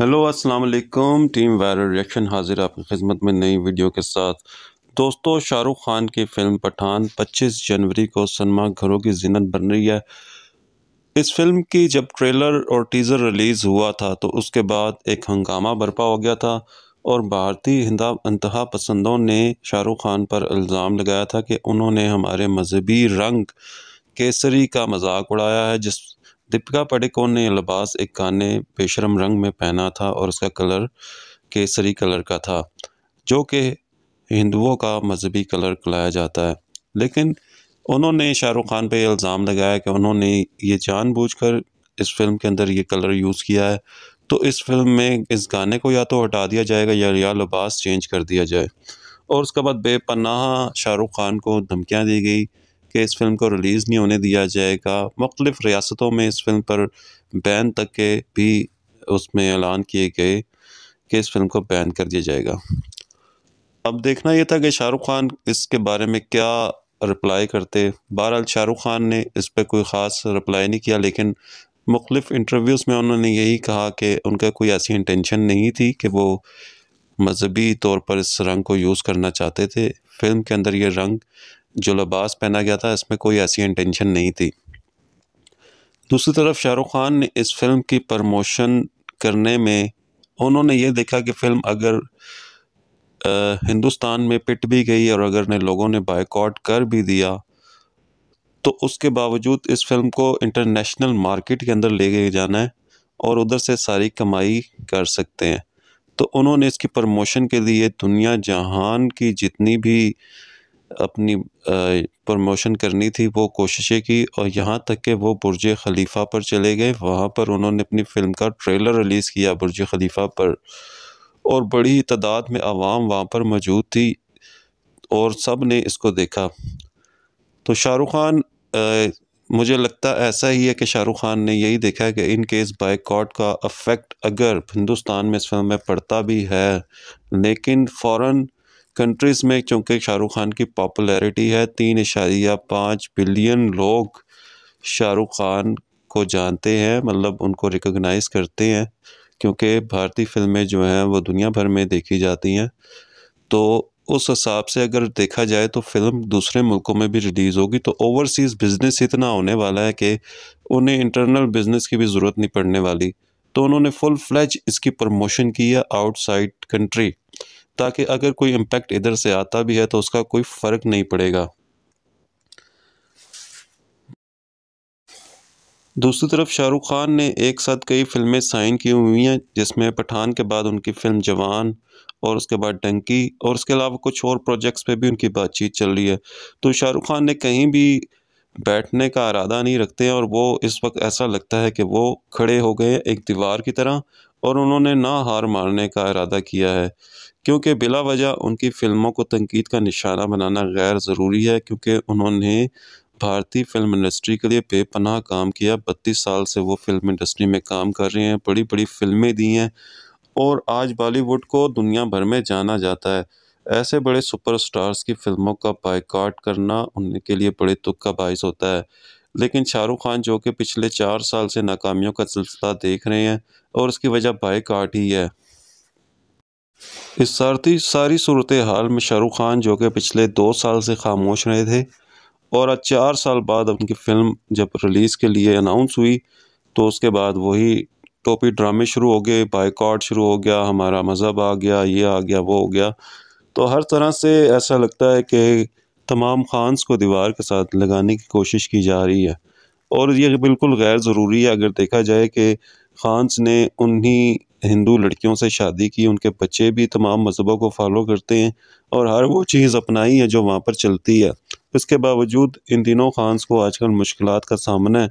hello अस्सलाम वालेकुम team viral reaction हाजिर आपकी खिदमत में नई वीडियो के साथ दोस्तों शाहरुख खान की फ़िल्म पठान 25 जनवरी को सनमा घरों की जिनत बन रही है इस फिल्म की जब ट्रेलर और टीज़र रिलीज़ हुआ था तो उसके बाद एक हंगामा बर्पा हो गया था और भारतीय इंतहा पसंदों ने शाहरुख खान पर इल्ज़ाम लगाया था कि उन्होंने हमारे मजहबी रंग केसरी का मजाक उड़ाया है जिस दीपिका पडिकोन ने लबास लिबास एक काने बेशरम रंग में पहना था और उसका कलर केसरी कलर का था जो कि हिंदुओं का मजहबी कलर कलाया जाता है लेकिन उन्होंने शाहरुख खान पर इल्ज़ाम लगाया कि उन्होंने ये जानबूझकर इस फिल्म के अंदर ये कलर यूज़ किया है तो इस फिल्म में इस गाने को या तो हटा दिया जाएगा या या लिबास चेंज कर दिया जाए और उसके बाद बेपनाह शाहरुख खान को धमकियाँ दी गई कि इस फिल्म को रिलीज़ नहीं होने दिया जाएगा मुख्तलिफ़ रियासतों में इस फिल्म पर बैन तक के भी उसमें ऐलान किए गए कि इस फिल्म को बैन कर दिया जाएगा अब देखना यह था कि शाहरुख खान इसके बारे में क्या रिप्लाई करते बहरहाल शाहरुख खान ने इस पर कोई ख़ास रिप्लाई नहीं किया लेकिन मुख्तफ इंटरव्यूज़ में उन्होंने यही कहा कि उनका कोई ऐसी इंटेंशन नहीं थी कि वो मजहबी तौर पर इस रंग को यूज़ करना चाहते थे फिल्म के अंदर ये रंग जो लबास पहना गया था इसमें कोई ऐसी इंटेंशन नहीं थी दूसरी तरफ शाहरुख खान ने इस फिल्म की प्रमोशन करने में उन्होंने ये देखा कि फ़िल्म अगर आ, हिंदुस्तान में पिट भी गई और अगर ने लोगों ने बायकॉट कर भी दिया तो उसके बावजूद इस फिल्म को इंटरनेशनल मार्केट के अंदर ले गए जाना है और उधर से सारी कमाई कर सकते हैं तो उन्होंने इसकी प्रमोशन के लिए दुनिया जहान की जितनी भी अपनी प्रमोशन करनी थी वो कोशिशें की और यहाँ तक कि वो बुरज खलीफ़ा पर चले गए वहाँ पर उन्होंने अपनी फ़िल्म का ट्रेलर रिलीज़ किया बुरज खलीफ़ा पर और बड़ी तादाद में आवाम वहाँ पर मौजूद थी और सब ने इसको देखा तो शाहरुख खान मुझे लगता ऐसा ही है कि शाहरुख खान ने यही देखा है कि इन केस बाइकॉट का अफेक्ट अगर हिंदुस्तान में इस फिल्म में पड़ता भी है लेकिन फ़ौर कंट्रीज़ में चूँकि शाहरुख खान की पॉपुलैरिटी है तीन इशारिया पाँच बिलियन लोग शाहरुख खान को जानते हैं मतलब उनको रिकोगनाइज़ करते हैं क्योंकि भारतीय फिल्में जो हैं वो दुनिया भर में देखी जाती हैं तो उस हिसाब से अगर देखा जाए तो फिल्म दूसरे मुल्कों में भी रिलीज़ होगी तो ओवरसीज़ बिज़नेस इतना होने वाला है कि उन्हें इंटरनल बिज़नेस की भी ज़रूरत नहीं पड़ने वाली तो उन्होंने फुल फ्लैज इसकी प्रमोशन की है आउटसाइड कंट्री ताकि अगर कोई इम्पेक्ट इधर से आता भी है तो उसका कोई फ़र्क नहीं पड़ेगा दूसरी तरफ शाहरुख खान ने एक साथ कई फिल्में साइन की हुई हैं जिसमें पठान के बाद उनकी फ़िल्म जवान और उसके बाद डंकी और उसके अलावा कुछ और प्रोजेक्ट्स पे भी उनकी बातचीत चल रही है तो शाहरुख खान ने कहीं भी बैठने का इरादा नहीं रखते हैं और वो इस वक्त ऐसा लगता है कि वो खड़े हो गए एक दीवार की तरह और उन्होंने ना हार मारने का इरादा किया है क्योंकि बिला वजह उनकी फ़िल्मों को तनकीद का निशाना बनाना गैर ज़रूरी है क्योंकि उन्होंने भारतीय फिल्म इंडस्ट्री के लिए बेपनाह काम किया बत्तीस साल से वो फिल्म इंडस्ट्री में काम कर रहे हैं बड़ी बड़ी फिल्में दी हैं और आज बॉलीवुड को दुनिया भर में जाना जाता है ऐसे बड़े सुपरस्टार्स की फिल्मों का बाइकाट करना उनके लिए बड़े तुख का बायस होता है लेकिन शाहरुख खान जो कि पिछले चार साल से नाकामियों का सिलसिला देख रहे हैं और उसकी वजह बाइकाट ही है इस सारती सारी सूरत हाल में शाहरुख खान जो कि पिछले दो साल से खामोश रहे थे और आज चार साल बाद उनकी फ़िल्म जब रिलीज़ के लिए अनाउंस हुई तो उसके बाद वही टोपी ड्रामे शुरू हो गए बाइकआउट शुरू हो गया हमारा मज़हब आ गया ये आ गया वो हो गया तो हर तरह से ऐसा लगता है कि तमाम खान्स को दीवार के साथ लगाने की कोशिश की जा रही है और ये बिल्कुल गैर ज़रूरी है अगर देखा जाए कि खान्स ने उन्हीं हिंदू लड़कियों से शादी की उनके बच्चे भी तमाम मजहबों को फॉलो करते हैं और हर वो चीज़ अपनाई है जो वहाँ पर चलती है इसके बावजूद इन तीनों खान्स को आजकल मुश्किल का सामना है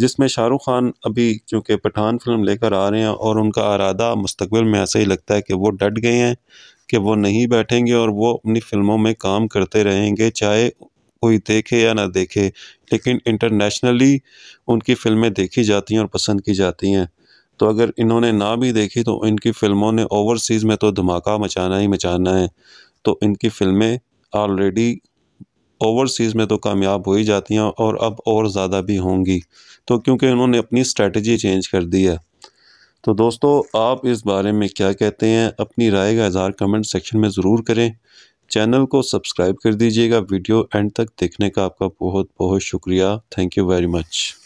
जिसमें शाहरुख खान अभी चूँकि पठान फिल्म लेकर आ रहे हैं और उनका अरादा मुस्तबिल में ऐसा ही लगता है कि वो डट गए हैं कि वो नहीं बैठेंगे और वो अपनी फिल्मों में काम करते रहेंगे चाहे कोई देखे या ना देखे लेकिन इंटरनेशनली उनकी फ़िल्में देखी जाती हैं और पसंद की जाती हैं तो अगर इन्होंने ना भी देखी तो इनकी फ़िल्मों ने ओवरसीज़ में तो धमाका मचाना ही मचाना है तो इनकी फ़िल्में ऑलरेडी ओवरसीज़ में तो कामयाब हो ही जाती हैं और अब और ज़्यादा भी होंगी तो क्योंकि उन्होंने अपनी स्ट्रेटजी चेंज कर दी है तो दोस्तों आप इस बारे में क्या कहते हैं अपनी राय का इजहार कमेंट सेक्शन में ज़रूर करें चैनल को सब्सक्राइब कर दीजिएगा वीडियो एंड तक देखने का आपका बहुत बहुत शुक्रिया थैंक यू वेरी मच